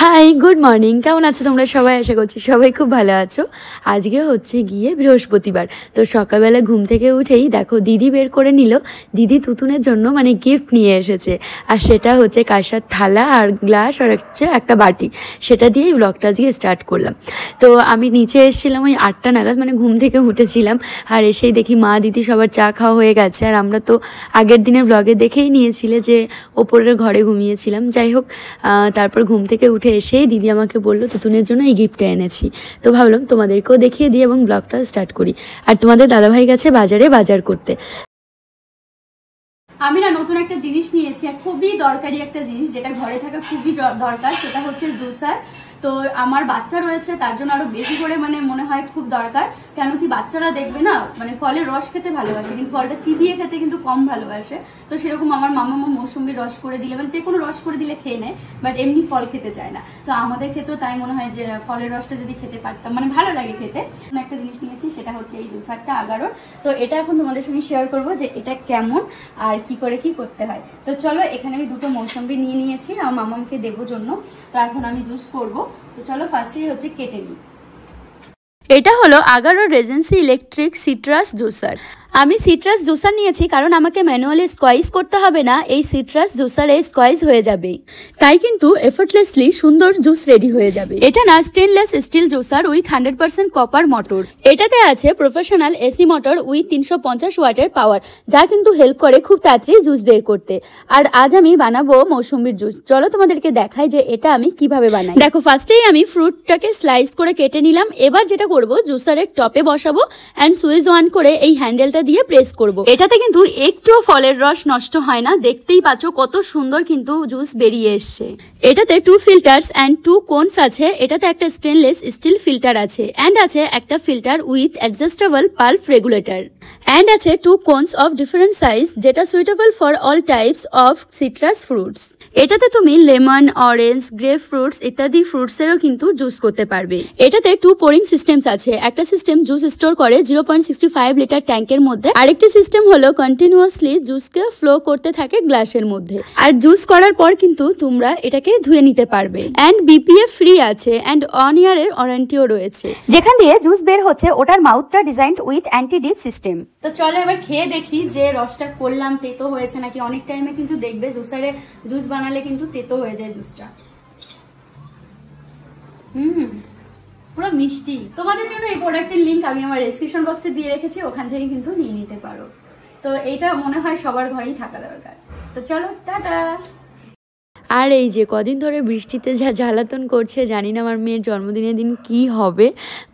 Hi good morning কেমন আছো তোমরা সবাই আশা করছি সবাই খুব ভালো আছো আজকে হচ্ছে গিয়ে বৃহস্পতিবার তো সকালবেলা ঘুম থেকে উঠেই দেখো দিদি বের করে নিল দিদি তুতুনের জন্য মানে গিফট নিয়ে এসেছে আর সেটা হচ্ছে কাঁসার থালা আর গ্লাস আর হচ্ছে একটা বাটি সেটা দিয়েই ব্লগটা আজকে স্টার্ট করলাম তো আমি নিচে এসেছিলাম ওই আটটা নাগাদ মানে ঘুম থেকে উঠেছিলাম আর এসেই দেখি মা দিদি সবার চা খাওয়া হয়ে গেছে আর আমরা তো আগের দিনের ব্লগে দেখেই নিয়েছিলে যে ওপরের ঘরে ঘুমিয়েছিলাম যাই হোক তারপর ঘুম থেকে উঠে উঠে এসে দিদি আমাকে বললো তুতুনের জন্য এই গিফটটা এনেছি তো ভাবলাম তোমাদেরকেও দেখিয়ে দিই এবং ব্লগটাও স্টার্ট করি আর তোমাদের দাদাভাই গেছে বাজারে বাজার করতে আমি না নতুন একটা জিনিস নিয়েছি খুবই দরকারি একটা জিনিস যেটা ঘরে থাকা খুবই দরকার সেটা হচ্ছে জুসার তো আমার বাচ্চা রয়েছে তার জন্য আরো বেশি করে মানে মনে হয় খুব দরকার কেন কি বাচ্চারা দেখবে না মানে ফলের রস খেতে ভালোবাসে কিন্তু ফলটা চিবিয়ে খেতে কিন্তু কম ভালোবাসে তো সেরকম আমার মামা মা মৌসুমি রস করে দিলে মানে যে কোনো রস করে দিলে খেয়ে নেয় বাট এমনি ফল খেতে চায় না তো আমাদের ক্ষেত্রেও তাই মনে হয় যে ফলের রসটা যদি খেতে পারতাম মানে ভালো লাগে খেতে একটা জিনিস নিয়েছি সেটা হচ্ছে এই জুসারটা আগারোর তো এটা এখন তোমাদের সঙ্গে শেয়ার করব যে এটা কেমন আর কি করে কি করতে হয় তো চলো এখানে আমি দুটো মৌসম্বি নিয়ে নিয়েছি আমার মামামকে দেবো জন্য তো এখন আমি জুস করবো তো চলো ফার্স্টেই হচ্ছে কেটে নিই এটা হলো Agaro regency electric citrus juicer আমি সিট্রাস জুসার নিয়েছি কারণ আমাকে ম্যানুয়ালি স্কোয়াইজ করতে হবে না এই সিট্রাস জুসারে স্কোয়াইজ হয়ে যাবে তাই কিন্তু এফর্টলেসলি সুন্দর জুস রেডি হয়ে যাবে এটা না stainless steel juicer with hundred percent copper motor এটাতে আছে প্রফেশনাল এসি মোটর উইথ তিনশো পঞ্চাশ ওয়াটের পাওয়ার যা কিন্তু হেল্প করে খুব তাড়াতাড়ি জুস বের করতে আর আজ আমি বানাবো মৌসুম্বির জুস চলো তোমাদেরকে দেখাই যে এটা আমি কিভাবে বানাই দেখো ফার্স্টেই আমি ফ্রুটটাকে স্লাইস করে কেটে নিলাম এবার যেটা করব জুসারের টপে বসাবো অ্যান্ড সুইচ অন করে এই হ্যান্ডেলটা দিয়ে প্রেস করব। এটাতে কিন্তু একটুও ফলের রস নষ্ট হয় না দেখতেই পাচ্ছ কত সুন্দর কিন্তু জুস বেরিয়ে এসছে এটাতে two filter and two cones আছে এটাতে একটা স্টেনলেস স্টিল ফিল্টার আছে অ্যান্ড আছে একটা filter with adjustable pulp regulator and আছে two cones of different size যেটা suitable for all types of citrus fruits এটাতে তুমি লেমন অরেঞ্জ গ্রেপ ফ্রুটস ইত্যাদি ফ্রুটসেরও কিন্তু জুস করতে পারবে এটাতে টু পোরিং সিস্টেমস আছে একটা সিস্টেম জুস স্টোর করে zero point sixty five litre ট্যাঙ্কের মধ্যে মধ্যে আরেকটি সিস্টেম হলো কন্টিনিউয়াসলি জুসকে ফ্লো করতে থাকে গ্লাসের মধ্যে আর জুস করার পর কিন্তু তোমরা এটাকে ধুয়ে নিতে পারবে অ্যান্ড বিপিএ ফ্রি আছে অ্যান্ড অন ইয়ারের ওয়ারেন্টিও রয়েছে যেখান দিয়ে জুস বের হচ্ছে ওটার মাউথটা design with anti drip system তো চলো এবার খেয়ে দেখি যে রসটা করলাম তেতো হয়েছে নাকি অনেক টাইমে কিন্তু দেখবে জুসারে জুস বানালে কিন্তু তেতো হয়ে যায় জুসটা হুম পুরো মিষ্টি তোমাদের জন্য এই প্রোডাক্টের লিঙ্ক আমি আমার ডিসক্রিপশন বক্সে দিয়ে রেখেছি ওখান থেকে কিন্তু নিয়ে নিতে পারো তো এটা মনে হয় সবার ঘরেই থাকা দরকার তো চলো টাটা আর এই যে কদিন ধরে বৃষ্টিতে যা জ্বালাতন করছে জানি না আমার মেয়ের জন্মদিনের দিন কি হবে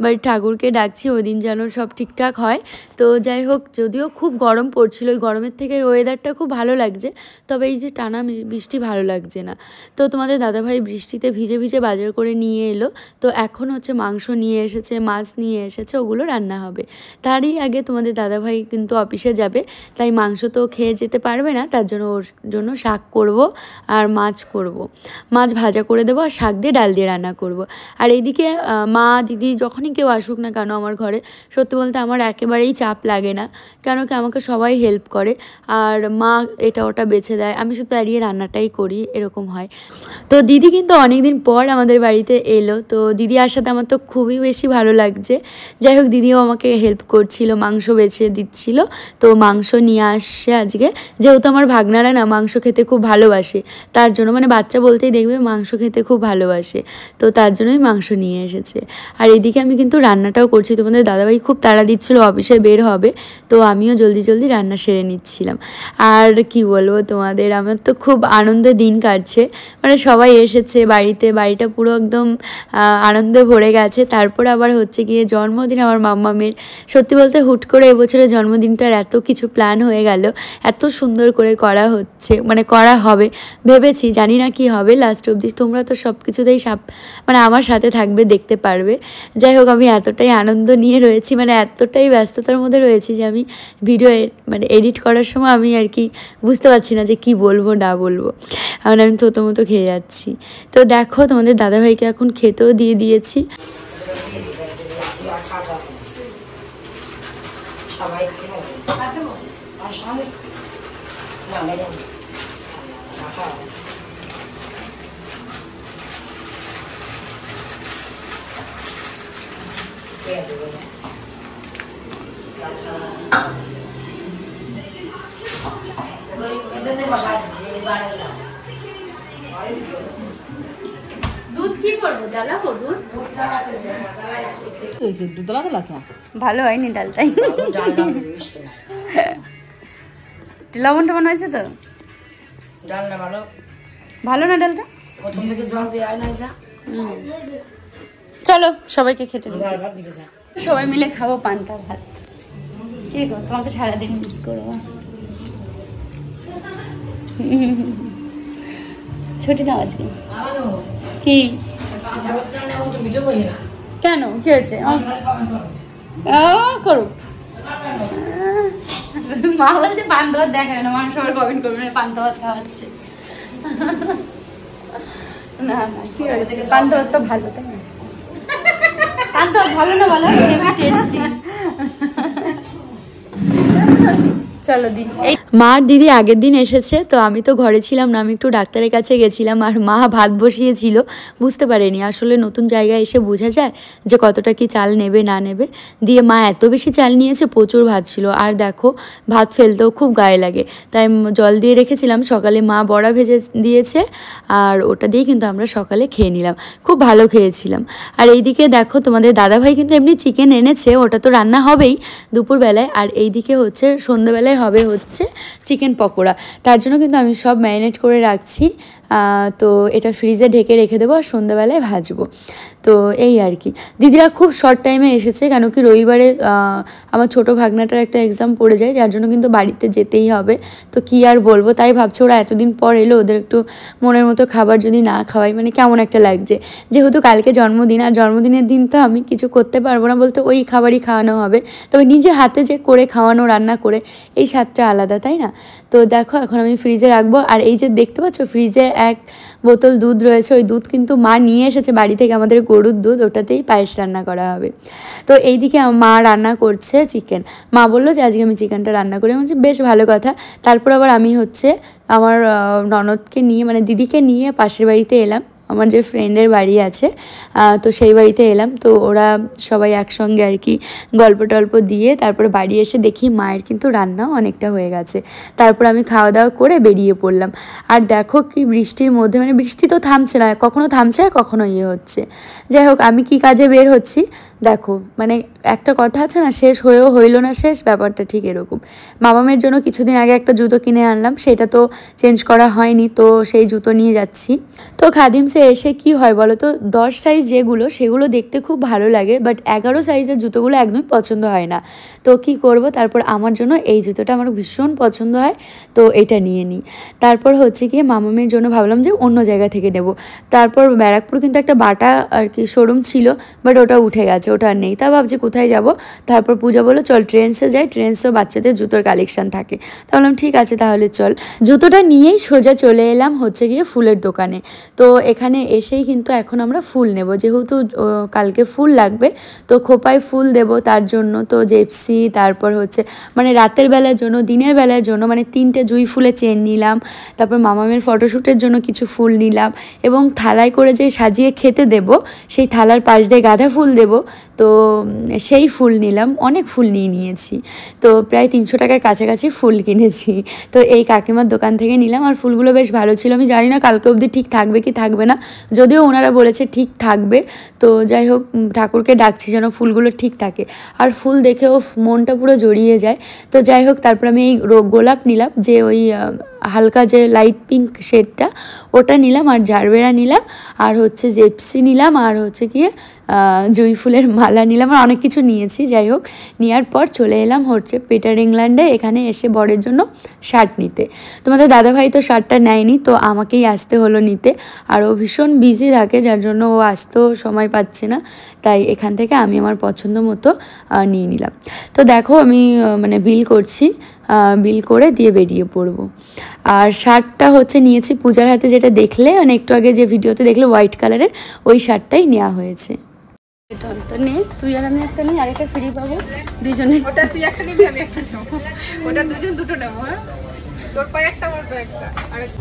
বাট ঠাকুরকে ডাকছি ওই দিন যেন সব ঠিকঠাক হয় তো যাই হোক যদিও খুব গরম পড়ছিল ওই গরমের থেকে ওয়েদারটা খুব ভালো লাগছে তবে এই যে টানা বৃষ্টি ভালো লাগছে না তো তোমাদের দাদাভাই বৃষ্টিতে ভিজে ভিজে বাজার করে নিয়ে এলো তো এখন হচ্ছে মাংস নিয়ে এসেছে মাছ নিয়ে এসেছে ওগুলো রান্না হবে তারই আগে তোমাদের দাদাভাই কিন্তু অফিসে যাবে তাই মাংস তো খেয়ে যেতে পারবে না তার জন্য ওর জন্য শাক করব আর মাছ করব। মাছ ভাজা করে দেবো আর শাক দিয়ে ডাল দিয়ে রান্না করব। আর এইদিকে মা দিদি যখনই কেউ আসুক না কেন আমার ঘরে সত্যি বলতে আমার একেবারেই চাপ লাগে না কেন কি আমাকে সবাই হেল্প করে আর মা এটা ওটা বেছে দেয় আমি শুধু দাঁড়িয়ে রান্নাটাই করি এরকম হয় তো দিদি কিন্তু অনেকদিন পর আমাদের বাড়িতে এলো তো দিদি আসাতে আমার তো খুবই বেশি ভালো লাগছে যাই হোক দিদিও আমাকে হেল্প করছিল মাংস বেছে দিচ্ছিল তো মাংস নিয়ে আসছে আজকে যেহেতু আমার ভাগনারা না মাংস খেতে খুব ভালোবাসে তার জন্য মানে মানে বাচ্চা বলতেই দেখবে মাংস খেতে খুব ভালোবাসে তো তার জন্যই মাংস নিয়ে এসেছে আর এদিকে আমি কিন্তু রান্নাটাও করছি তোমাদের দাদাভাই খুব তাড়া দিচ্ছিলো অফিসে বের হবে তো আমিও জলদি জলদি রান্না সেরে নিচ্ছিলাম আর কি বলবো তোমাদের আমার তো খুব আনন্দে দিন কাটছে মানে সবাই এসেছে বাড়িতে বাড়িটা পুরো একদম আনন্দে ভরে গেছে তারপর আবার হচ্ছে গিয়ে জন্মদিন আমার মাম্মামের সত্যি বলতে হুট করে এবছরে জন্মদিনটার এত কিছু প্ল্যান হয়ে গেল এত সুন্দর করে করা হচ্ছে মানে করা হবে ভেবেছি জানি জানি না কি হবে লাস্ট অবধি তোমরা তো সব কিছুতেই সাপ মানে আমার সাথে থাকবে দেখতে পারবে যাই হোক আমি এতটাই আনন্দ নিয়ে রয়েছি মানে এতটাই ব্যস্ততার মধ্যে রয়েছি যে আমি ভিডিও মানে এডিট করার সময় আমি আর কি বুঝতে পারছি না যে কি বলবো না বলবো কারণ মানে আমি থতো মতো খেয়ে যাচ্ছি তো দেখো তোমাদের দাদাভাইকে এখন খেতেও দিয়ে দিয়েছি সবাই ভালো হয়নি ডালটাই লবণ টবণ হয়েছে তো ভালো না ডালটা প্রথম থেকে জল না চলো সবাইকে খেতে দিই সবাই মিলে খাবো পান্তা ভাত কে গো তোমাকে সারাদিন মিস করবো ছুটি দাও আজকে কি কেন কি হয়েছে করুক মা বলছে পান্তাবাদ দেখাবে না মানুষ আবার কমেন্ট করবে না পান্তাবাদ খাওয়াচ্ছে না না কি হয়েছে পান্তাবাদ তো ভালো তাই না আনতে ভালো না ভালো হেভি টেস্টি চলো মার দিদি আগের দিন এসেছে তো আমি তো ঘরে ছিলাম না আমি একটু ডাক্তারের কাছে গেছিলাম আর মা ভাত বসিয়েছিল বুঝতে পারেনি আসলে নতুন জায়গায় এসে বোঝা যায় যে কতটা কি চাল নেবে না নেবে দিয়ে মা এত বেশি চাল নিয়েছে প্রচুর ভাত ছিল আর দেখো ভাত ফেলতেও খুব গায়ে লাগে তাই জল দিয়ে রেখেছিলাম সকালে মা বড়া ভেজে দিয়েছে আর ওটা দিয়ে কিন্তু আমরা সকালে খেয়ে নিলাম খুব ভালো খেয়েছিলাম আর এইদিকে দেখো তোমাদের দাদাভাই কিন্তু এমনি চিকেন এনেছে ওটা তো রান্না হবেই দুপুরবেলায় আর এইদিকে হচ্ছে সন্ধ্যাবেলায় হবে হচ্ছে চিকেন পকোড়া তার জন্য কিন্তু আমি সব ম্যারিনেট করে রাখছি তো এটা ফ্রিজে ঢেকে রেখে দেবো আর সন্ধ্যাবেলায় ভাজবো তো এই আর কি দিদিরা খুব শর্ট টাইমে এসেছে কেন কি রবিবারে আমার ছোট ভাগনাটার একটা এক্সাম পড়ে যায় যার জন্য কিন্তু বাড়িতে যেতেই হবে তো কি আর বলবো তাই ভাবছি ওরা এতদিন পর এলো ওদের একটু মনের মতো খাবার যদি না খাওয়াই মানে কেমন একটা লাগছে যেহেতু কালকে জন্মদিন আর জন্মদিনের দিন তো আমি কিছু করতে পারবো না বলতে ওই খাবারই খাওয়ানো হবে তবে নিজে হাতে যে করে খাওয়ানো রান্না করে এই স্বাদটা আলাদা তাই না তো দেখো এখন আমি ফ্রিজে রাখবো আর এই যে দেখতে পাচ্ছ ফ্রিজে এক বোতল দুধ রয়েছে ওই দুধ কিন্তু মা নিয়ে এসেছে বাড়ি থেকে আমাদের গরুর দুধ ওটাতেই পায়েস রান্না করা হবে তো এইদিকে মা রান্না করছে চিকেন মা বললো যে আজকে আমি চিকেনটা রান্না করি বলছি বেশ ভালো কথা তারপর আবার আমি হচ্ছে আমার ননদকে নিয়ে মানে দিদিকে নিয়ে পাশের বাড়িতে এলাম আমার যে ফ্রেন্ডের বাড়ি আছে তো সেই বাড়িতে এলাম তো ওরা সবাই একসঙ্গে আর কি গল্প টল্প দিয়ে তারপরে বাড়ি এসে দেখি মায়ের কিন্তু রান্নাও অনেকটা হয়ে গেছে তারপর আমি খাওয়া দাওয়া করে বেরিয়ে পড়লাম আর দেখো কি বৃষ্টির মধ্যে মানে বৃষ্টি তো থামছে না কখনো থামছে আর কখনো ইয়ে হচ্ছে যাই হোক আমি কি কাজে বের হচ্ছি দেখো মানে একটা কথা আছে না শেষ হয়েও হইল না শেষ ব্যাপারটা ঠিক এরকম মামামের জন্য কিছুদিন আগে একটা জুতো কিনে আনলাম সেটা তো চেঞ্জ করা হয়নি তো সেই জুতো নিয়ে যাচ্ছি তো খাদিমসে এসে কি হয় বলো তো দশ সাইজ যেগুলো সেগুলো দেখতে খুব ভালো লাগে বাট এগারো সাইজের জুতোগুলো একদমই পছন্দ হয় না তো কি করব তারপর আমার জন্য এই জুতোটা আমার ভীষণ পছন্দ হয় তো এটা নিয়ে নিই তারপর হচ্ছে গিয়ে মামামের জন্য ভাবলাম যে অন্য জায়গা থেকে নেব তারপর ব্যারাকপুর কিন্তু একটা বাটা আর কি শোরুম ছিল বাট ওটা উঠে গেছে আছে ওটা আর নেই তা ভাবছি কোথায় যাব তারপর পূজা বলো চল ট্রেন্সে যাই ট্রেন্সেও বাচ্চাদের জুতোর কালেকশন থাকে তা বললাম ঠিক আছে তাহলে চল জুতোটা নিয়েই সোজা চলে এলাম হচ্ছে গিয়ে ফুলের দোকানে তো এখানে এসেই কিন্তু এখন আমরা ফুল নেব যেহেতু কালকে ফুল লাগবে তো খোপায় ফুল দেব তার জন্য তো জেপসি তারপর হচ্ছে মানে রাতের বেলার জন্য দিনের বেলার জন্য মানে তিনটে জুই ফুলে চেন নিলাম তারপর মামামের ফটোশ্যুটের জন্য কিছু ফুল নিলাম এবং থালায় করে যে সাজিয়ে খেতে দেব সেই থালার পাশ দিয়ে গাঁদা ফুল দেব তো সেই ফুল নিলাম অনেক ফুল নিয়ে নিয়েছি তো প্রায় তিনশো টাকার কাছাকাছি ফুল কিনেছি তো এই কাকিমার দোকান থেকে নিলাম আর ফুলগুলো বেশ ভালো ছিল আমি জানি না কালকে অবধি ঠিক থাকবে কি থাকবে না যদিও ওনারা বলেছে ঠিক থাকবে তো যাই হোক ঠাকুরকে ডাকছি যেন ফুলগুলো ঠিক থাকে আর ফুল দেখেও মনটা পুরো জড়িয়ে যায় তো যাই হোক তারপর আমি এই গোলাপ নিলাম যে ওই হালকা যে লাইট পিঙ্ক শেডটা ওটা নিলাম আর জারবেরা নিলাম আর হচ্ছে জেপসি নিলাম আর হচ্ছে গিয়ে জুই ফুলের মালা নিলাম আর অনেক কিছু নিয়েছি যাই হোক নেওয়ার পর চলে এলাম হচ্ছে পিটার ইংল্যান্ডে এখানে এসে বরের জন্য শার্ট নিতে তোমাদের দাদাভাই তো শার্টটা নেয়নি তো আমাকেই আসতে হলো নিতে আর ও ভীষণ বিজি থাকে যার জন্য ও আসতেও সময় পাচ্ছে না তাই এখান থেকে আমি আমার পছন্দ মতো নিয়ে নিলাম তো দেখো আমি মানে বিল করছি বিল করে দিয়ে বেরিয়ে পড়বো আর শার্টটা হচ্ছে নিয়েছি পূজার হাতে যেটা দেখলে মানে একটু আগে যে ভিডিওতে দেখলে হোয়াইট কালারের ওই শার্টটাই নেওয়া হয়েছে হ্যাঁ?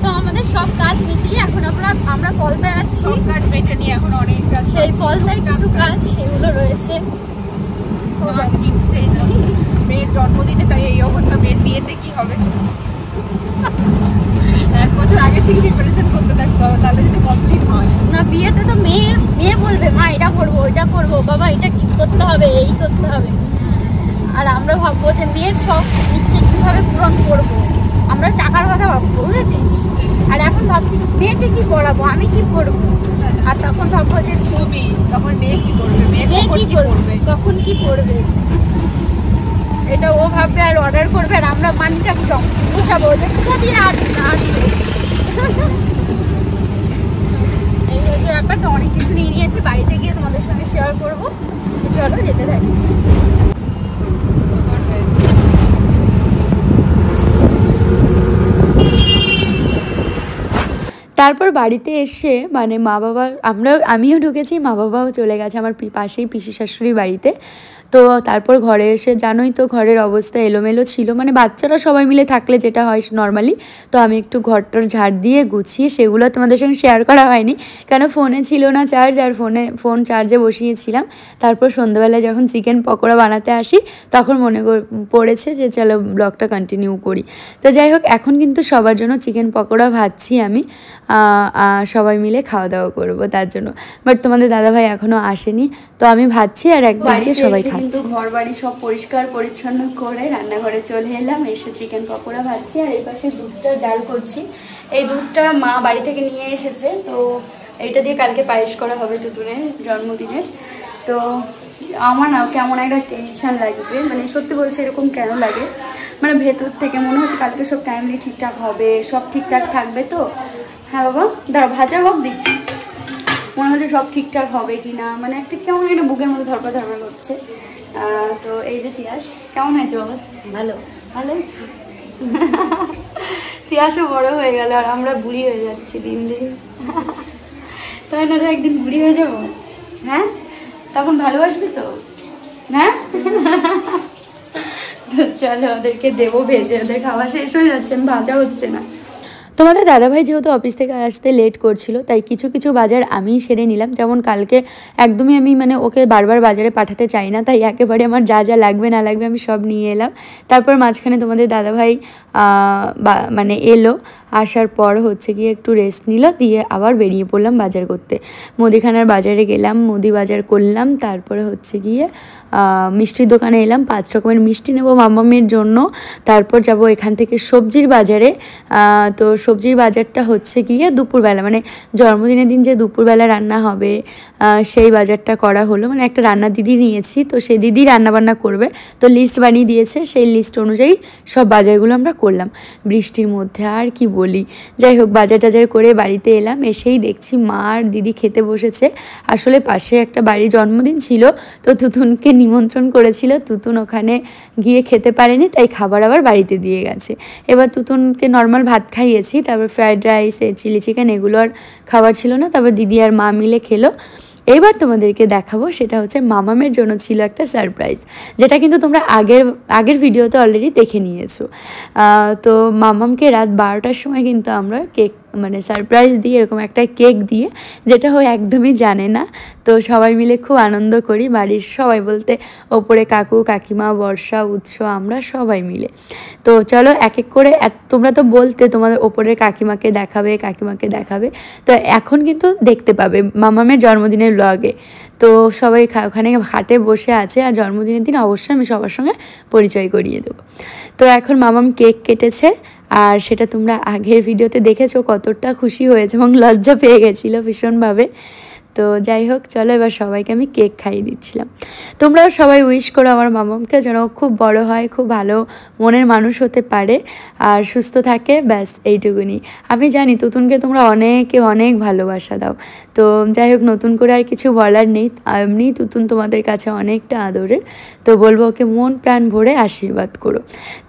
তো আমাদের সব এখন আমরা আমরা সব এখন অনেক সেই সেগুলো রয়েছে মেয়ের জন্মদিনে তাই এই অবস্থা হবে এক বছর আগে থেকে প্রিপারেশন করতে থাকতে হবে তাহলে যদি কমপ্লিট হয় না বিয়েতে তো মেয়ে মেয়ে বলবে মা এটা করবো ওইটা করবো বাবা এটা কি করতে হবে এই করতে হবে আর আমরা ভাববো যে মেয়ের শখ ইচ্ছে কীভাবে পূরণ করবো আমরা টাকার কথা ভাববো বুঝেছিস আর এখন ভাবছি মেয়েকে কি পড়াবো আমি কি পড়বো আর তখন ভাববো যে তুমি তখন মেয়ে কি পড়বে মেয়ে কি করবে তখন কি পড়বে অর্ডার করবে আর আমরা মানিটাকে বুঝাবো যে কোনোদিন আর এই হচ্ছে ব্যাপারটা অনেক কিছু নিয়ে নিয়েছে বাড়িতে গিয়ে তোমাদের সঙ্গে শেয়ার করবো চলো যেতে থাকি তারপর বাড়িতে এসে মানে মা বাবা আমরা আমিও ঢুকেছি মা বাবাও চলে গেছে আমার পাশেই পিসি শাশুড়ির বাড়িতে তো তারপর ঘরে এসে জানোই তো ঘরের অবস্থা এলোমেলো ছিল মানে বাচ্চারা সবাই মিলে থাকলে যেটা হয় নর্মালি তো আমি একটু ঘরটর ঝাড় দিয়ে গুছিয়ে সেগুলো তোমাদের সঙ্গে শেয়ার করা হয়নি কেন ফোনে ছিল না চার্জ আর ফোনে ফোন চার্জে বসিয়েছিলাম তারপর সন্ধ্যাবেলায় যখন চিকেন পকোড়া বানাতে আসি তখন মনে পড়েছে যে চলো ব্লগটা কন্টিনিউ করি তো যাই হোক এখন কিন্তু সবার জন্য চিকেন পকোড়া ভাজছি আমি সবাই মিলে খাওয়া দাওয়া করবো তার জন্য বাট তোমাদের দাদাভাই এখনো আসেনি তো আমি ভাবছি আর একবার সবাই খাচ্ছি ঘর বাড়ি সব পরিষ্কার পরিচ্ছন্ন করে রান্নাঘরে চলে এলাম এসে চিকেন পকোড়া ভাজছি আর এই পাশে দুধটা জাল করছি এই দুধটা মা বাড়ি থেকে নিয়ে এসেছে তো এইটা দিয়ে কালকে পায়েস করা হবে টুটুনের জন্মদিনে তো আমার না কেমন একটা টেনশান লাগছে মানে সত্যি বলছে এরকম কেন লাগে মানে ভেতর থেকে মনে হচ্ছে কালকে সব টাইমলি ঠিকঠাক হবে সব ঠিকঠাক থাকবে তো হ্যাঁ বাবা দাঁড়া ভাজা হোক দিচ্ছি মনে হচ্ছে সব ঠিকঠাক হবে কি না মানে একটা কেমন একটা বুকের মধ্যে ধরপা ধরপা করছে তো এই যে তিয়াস কেমন হয়েছে বাবা ভালো ভালো হয়েছে তিয়াসও বড় হয়ে গেল আর আমরা বুড়ি হয়ে যাচ্ছি দিন দিন তাই না একদিন বুড়ি হয়ে যাবো হ্যাঁ তখন ভালোবাসবি তো না চলো ওদেরকে দেবো ভেজে ওদের খাওয়া শেষ হয়ে যাচ্ছে ভাজা হচ্ছে না তোমাদের দাদাভাই যেহেতু অফিস থেকে আসতে লেট করছিল তাই কিছু কিছু বাজার আমি সেরে নিলাম যেমন কালকে একদমই আমি মানে ওকে বারবার বাজারে পাঠাতে চাই না তাই একেবারে আমার যা যা লাগবে না লাগবে আমি সব নিয়ে এলাম তারপর মাঝখানে তোমাদের দাদাভাই মানে এলো আসার পর হচ্ছে গিয়ে একটু রেস্ট নিল দিয়ে আবার বেরিয়ে পড়লাম বাজার করতে মুদিখানার বাজারে গেলাম মুদি বাজার করলাম তারপরে হচ্ছে গিয়ে মিষ্টির দোকানে এলাম পাঁচ রকমের মিষ্টি নেবো মামামের জন্য তারপর যাব এখান থেকে সবজির বাজারে তো সবজির বাজারটা হচ্ছে গিয়ে দুপুরবেলা মানে জন্মদিনের দিন যে দুপুরবেলা রান্না হবে সেই বাজারটা করা হলো মানে একটা রান্না দিদি নিয়েছি তো সেই দিদি রান্নাবান্না করবে তো লিস্ট বানিয়ে দিয়েছে সেই লিস্ট অনুযায়ী সব বাজারগুলো আমরা করলাম বৃষ্টির মধ্যে আর কি বলি যাই হোক বাজার টাজার করে বাড়িতে এলাম এসেই দেখছি মা আর দিদি খেতে বসেছে আসলে পাশে একটা বাড়ির জন্মদিন ছিল তো তুতুনকে নিমন্ত্রণ করেছিল তুতুন ওখানে গিয়ে খেতে পারেনি তাই খাবার আবার বাড়িতে দিয়ে গেছে এবার তুতুনকে নর্মাল ভাত খাইয়েছি খেয়েছি তারপর ফ্রায়েড রাইস চিলি চিকেন এগুলো আর খাবার ছিল না তারপর দিদি আর মা মিলে খেলো এবার তোমাদেরকে দেখাবো সেটা হচ্ছে মামামের জন্য ছিল একটা সারপ্রাইজ যেটা কিন্তু তোমরা আগের আগের ভিডিওতে অলরেডি দেখে নিয়েছো তো মামামকে রাত বারোটার সময় কিন্তু আমরা কেক মানে সারপ্রাইজ দিয়ে এরকম একটা কেক দিয়ে যেটা ও একদমই জানে না তো সবাই মিলে খুব আনন্দ করি বাড়ির সবাই বলতে ওপরে কাকু কাকিমা বর্ষা উৎস আমরা সবাই মিলে তো চলো এক এক করে তোমরা তো বলতে তোমাদের ওপরে কাকিমাকে দেখাবে কাকিমাকে দেখাবে তো এখন কিন্তু দেখতে পাবে মামামের জন্মদিনের ব্লগে তো সবাই ওখানে হাটে বসে আছে আর জন্মদিনের দিন অবশ্যই আমি সবার সঙ্গে পরিচয় করিয়ে দেবো তো এখন মামাম কেক কেটেছে আর সেটা তোমরা আগের ভিডিওতে দেখেছো কতটা খুশি হয়েছে এবং লজ্জা পেয়ে গেছিলো ভীষণভাবে তো যাই হোক চলো এবার সবাইকে আমি কেক খাইয়ে দিচ্ছিলাম তোমরাও সবাই উইশ করো আমার মামামকে যেন খুব বড় হয় খুব ভালো মনের মানুষ হতে পারে আর সুস্থ থাকে ব্যাস এইটুকুনি আমি জানি তুতুনকে তোমরা অনেকে অনেক ভালোবাসা দাও তো যাই হোক নতুন করে আর কিছু বলার নেই এমনি তুতুন তোমাদের কাছে অনেকটা আদরের তো বলবো ওকে মন প্রাণ ভরে আশীর্বাদ করো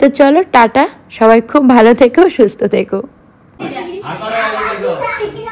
তো চলো টাটা সবাই খুব ভালো থেকো সুস্থ থেকো